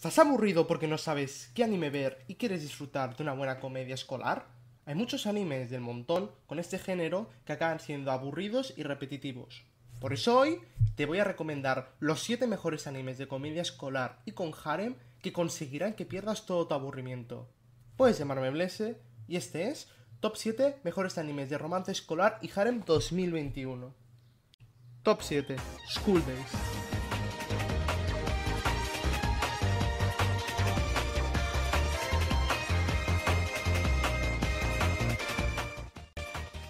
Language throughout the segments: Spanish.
¿Estás aburrido porque no sabes qué anime ver y quieres disfrutar de una buena comedia escolar? Hay muchos animes del montón con este género que acaban siendo aburridos y repetitivos. Por eso hoy te voy a recomendar los 7 mejores animes de comedia escolar y con harem que conseguirán que pierdas todo tu aburrimiento. Puedes llamarme Blese y este es Top 7 mejores animes de romance escolar y harem 2021. Top 7. School Days.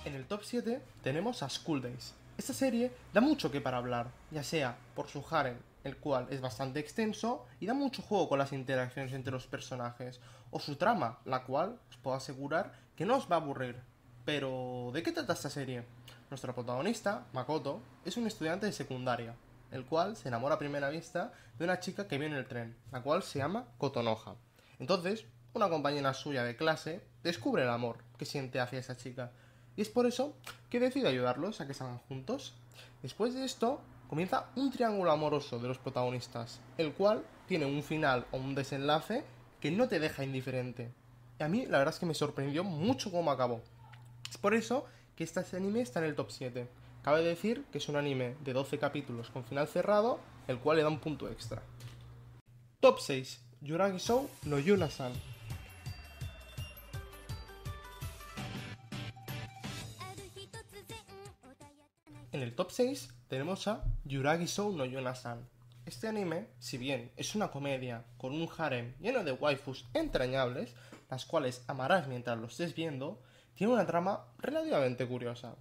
en el top 7 tenemos a School Days. Esta serie da mucho que para hablar, ya sea por su harem, el cual es bastante extenso y da mucho juego con las interacciones entre los personajes, o su trama, la cual os puedo asegurar que no os va a aburrir. Pero, ¿de qué trata esta serie? Nuestro protagonista, Makoto, es un estudiante de secundaria, el cual se enamora a primera vista de una chica que viene en el tren, la cual se llama Kotonoha. Entonces, una compañera suya de clase descubre el amor que siente hacia esa chica, y es por eso que decide ayudarlos a que salgan juntos. Después de esto, comienza un triángulo amoroso de los protagonistas, el cual tiene un final o un desenlace que no te deja indiferente. Y a mí la verdad es que me sorprendió mucho cómo acabó. Es por eso que este anime está en el top 7. Cabe decir que es un anime de 12 capítulos con final cerrado, el cual le da un punto extra. Top 6. Yuragi Show no yuna En el top 6 tenemos a Yuragi Sou no yona Este anime, si bien es una comedia con un harem lleno de waifus entrañables, las cuales amarás mientras lo estés viendo, tiene una trama relativamente curiosa,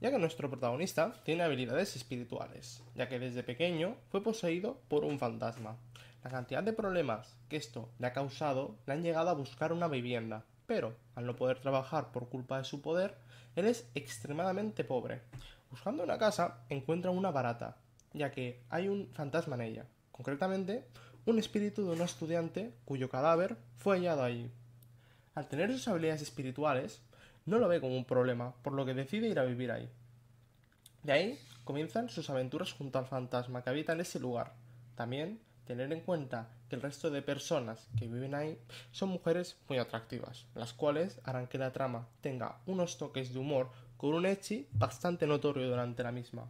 ya que nuestro protagonista tiene habilidades espirituales, ya que desde pequeño fue poseído por un fantasma. La cantidad de problemas que esto le ha causado le han llegado a buscar una vivienda, pero al no poder trabajar por culpa de su poder, él es extremadamente pobre, Buscando una casa, encuentra una barata, ya que hay un fantasma en ella, concretamente un espíritu de un estudiante cuyo cadáver fue hallado allí. Al tener sus habilidades espirituales, no lo ve como un problema, por lo que decide ir a vivir ahí. De ahí comienzan sus aventuras junto al fantasma que habita en ese lugar. También tener en cuenta que el resto de personas que viven ahí son mujeres muy atractivas, las cuales harán que la trama tenga unos toques de humor con un ecchi bastante notorio durante la misma.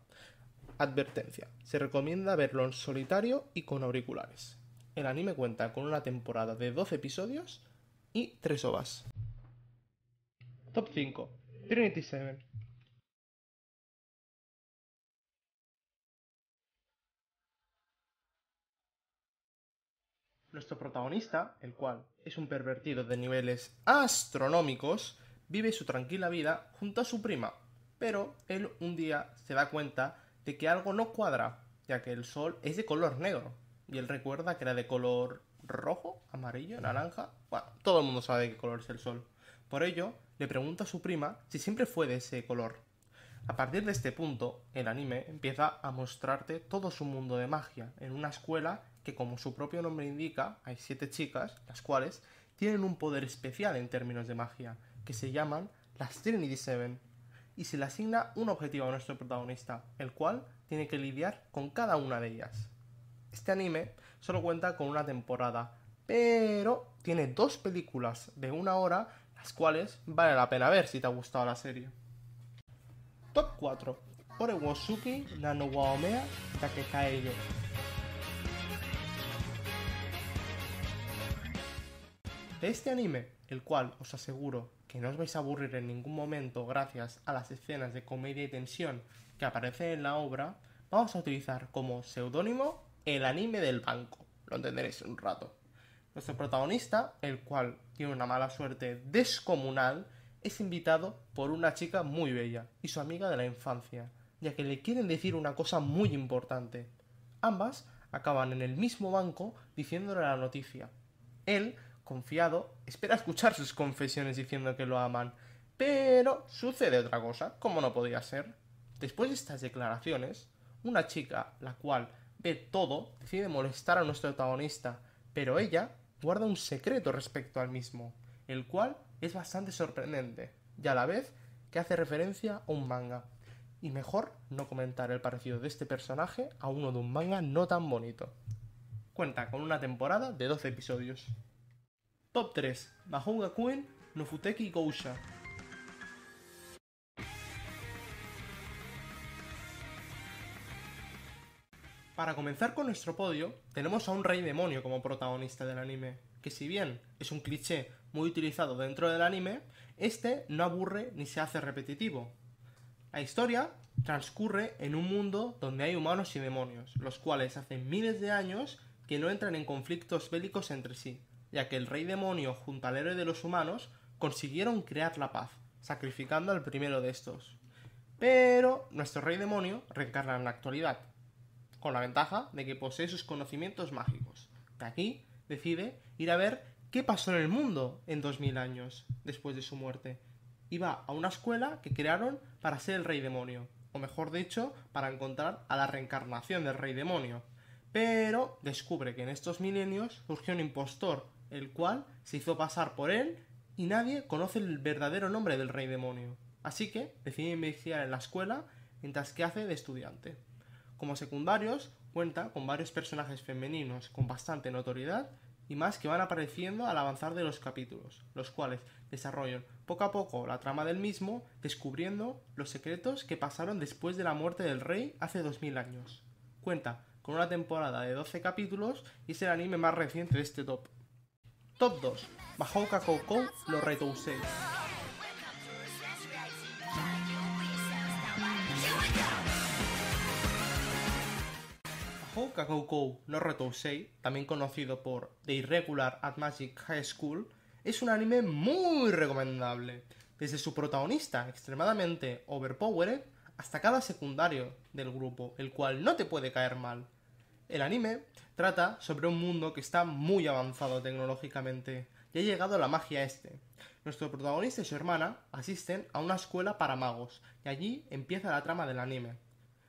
Advertencia, se recomienda verlo en solitario y con auriculares. El anime cuenta con una temporada de 12 episodios y 3 ovas. Top 5. Trinity Seven. Nuestro protagonista, el cual es un pervertido de niveles astronómicos, vive su tranquila vida junto a su prima, pero él un día se da cuenta de que algo no cuadra, ya que el sol es de color negro, y él recuerda que era de color rojo, amarillo, naranja, bueno, todo el mundo sabe qué color es el sol. Por ello, le pregunta a su prima si siempre fue de ese color. A partir de este punto, el anime empieza a mostrarte todo su mundo de magia, en una escuela que como su propio nombre indica, hay siete chicas, las cuales tienen un poder especial en términos de magia, que se llaman las Trinity Seven, y se le asigna un objetivo a nuestro protagonista, el cual tiene que lidiar con cada una de ellas. Este anime solo cuenta con una temporada, pero tiene dos películas de una hora, las cuales vale la pena ver si te ha gustado la serie. Top 4. Ore Wosuki, Nano Waomea, Takekaeyo. De este anime, el cual os aseguro que no os vais a aburrir en ningún momento gracias a las escenas de comedia y tensión que aparecen en la obra, vamos a utilizar como seudónimo el anime del banco. Lo entenderéis en un rato. Nuestro protagonista, el cual tiene una mala suerte descomunal, es invitado por una chica muy bella y su amiga de la infancia, ya que le quieren decir una cosa muy importante. Ambas acaban en el mismo banco diciéndole la noticia. Él confiado, espera escuchar sus confesiones diciendo que lo aman. Pero sucede otra cosa, como no podía ser. Después de estas declaraciones, una chica, la cual ve todo, decide molestar a nuestro protagonista, pero ella guarda un secreto respecto al mismo, el cual es bastante sorprendente, y a la vez que hace referencia a un manga. Y mejor no comentar el parecido de este personaje a uno de un manga no tan bonito. Cuenta con una temporada de 12 episodios. Top 3. Mahou Kuen, Nofuteki y Para comenzar con nuestro podio, tenemos a un rey demonio como protagonista del anime, que si bien es un cliché muy utilizado dentro del anime, este no aburre ni se hace repetitivo. La historia transcurre en un mundo donde hay humanos y demonios, los cuales hace miles de años que no entran en conflictos bélicos entre sí ya que el rey demonio junto al héroe de los humanos consiguieron crear la paz, sacrificando al primero de estos. Pero nuestro rey demonio reencarna en la actualidad, con la ventaja de que posee sus conocimientos mágicos. De aquí decide ir a ver qué pasó en el mundo en 2000 años después de su muerte. Y va a una escuela que crearon para ser el rey demonio, o mejor dicho, para encontrar a la reencarnación del rey demonio. Pero descubre que en estos milenios surgió un impostor el cual se hizo pasar por él y nadie conoce el verdadero nombre del rey demonio. Así que decide investigar en la escuela mientras que hace de estudiante. Como secundarios, cuenta con varios personajes femeninos con bastante notoriedad y más que van apareciendo al avanzar de los capítulos, los cuales desarrollan poco a poco la trama del mismo, descubriendo los secretos que pasaron después de la muerte del rey hace 2000 años. Cuenta con una temporada de 12 capítulos y es el anime más reciente de este top. Top 2. Mahouka Koukou, los Reitouseis. Mahouka Kou no Retousei, también conocido por The Irregular at Magic High School, es un anime muy recomendable. Desde su protagonista extremadamente overpowered hasta cada secundario del grupo, el cual no te puede caer mal. El anime trata sobre un mundo que está muy avanzado tecnológicamente y ha llegado la magia este. Nuestro protagonista y su hermana asisten a una escuela para magos y allí empieza la trama del anime.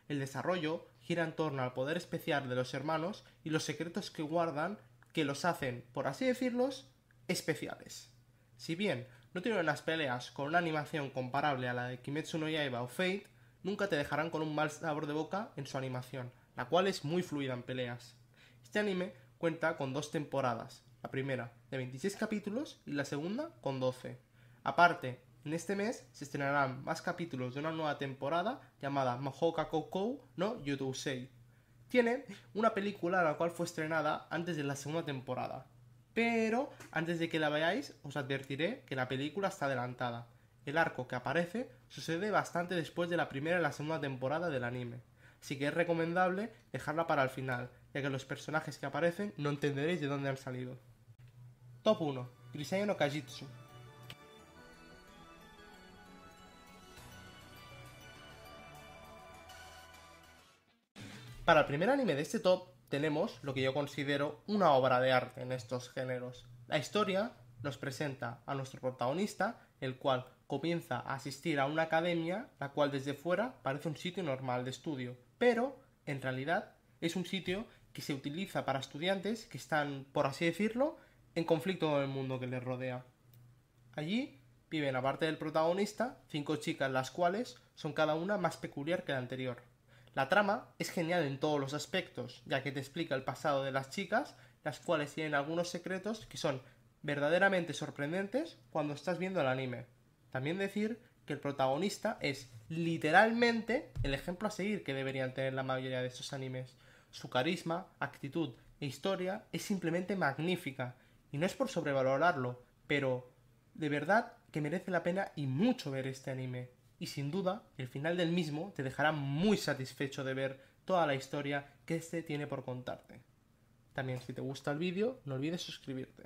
El desarrollo gira en torno al poder especial de los hermanos y los secretos que guardan que los hacen, por así decirlos, especiales. Si bien no tienen las peleas con una animación comparable a la de Kimetsu no Yaiba o Fate, nunca te dejarán con un mal sabor de boca en su animación, la cual es muy fluida en peleas. Este anime cuenta con dos temporadas, la primera de 26 capítulos y la segunda con 12. Aparte, en este mes se estrenarán más capítulos de una nueva temporada llamada Mahouka Kokou no Sei. Tiene una película la cual fue estrenada antes de la segunda temporada. Pero antes de que la veáis, os advertiré que la película está adelantada. El arco que aparece sucede bastante después de la primera y la segunda temporada del anime. Así que es recomendable dejarla para el final, ya que los personajes que aparecen no entenderéis de dónde han salido. Top 1. Grisei no Kajitsu. Para el primer anime de este top tenemos lo que yo considero una obra de arte en estos géneros. La historia nos presenta a nuestro protagonista, el cual comienza a asistir a una academia, la cual desde fuera parece un sitio normal de estudio, pero en realidad es un sitio que se utiliza para estudiantes que están, por así decirlo, en conflicto con el mundo que les rodea. Allí viven, aparte del protagonista, cinco chicas, las cuales son cada una más peculiar que la anterior. La trama es genial en todos los aspectos, ya que te explica el pasado de las chicas, las cuales tienen algunos secretos que son verdaderamente sorprendentes cuando estás viendo el anime. También decir que el protagonista es literalmente el ejemplo a seguir que deberían tener la mayoría de estos animes. Su carisma, actitud e historia es simplemente magnífica, y no es por sobrevalorarlo, pero de verdad que merece la pena y mucho ver este anime. Y sin duda, el final del mismo te dejará muy satisfecho de ver toda la historia que este tiene por contarte. También si te gusta el vídeo, no olvides suscribirte.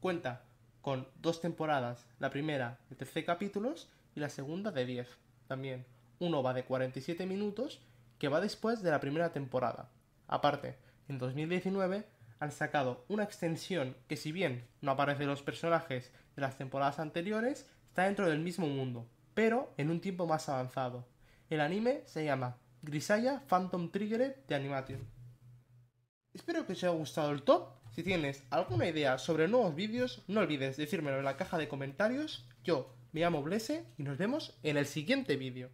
Cuenta con dos temporadas, la primera de 13 capítulos y la segunda de 10 también. Uno va de 47 minutos que va después de la primera temporada. Aparte, en 2019 han sacado una extensión que si bien no aparece los personajes de las temporadas anteriores, está dentro del mismo mundo, pero en un tiempo más avanzado. El anime se llama Grisaya Phantom Trigger de Animation. Espero que os haya gustado el top si tienes alguna idea sobre nuevos vídeos, no olvides decírmelo en la caja de comentarios. Yo me llamo Blese y nos vemos en el siguiente vídeo.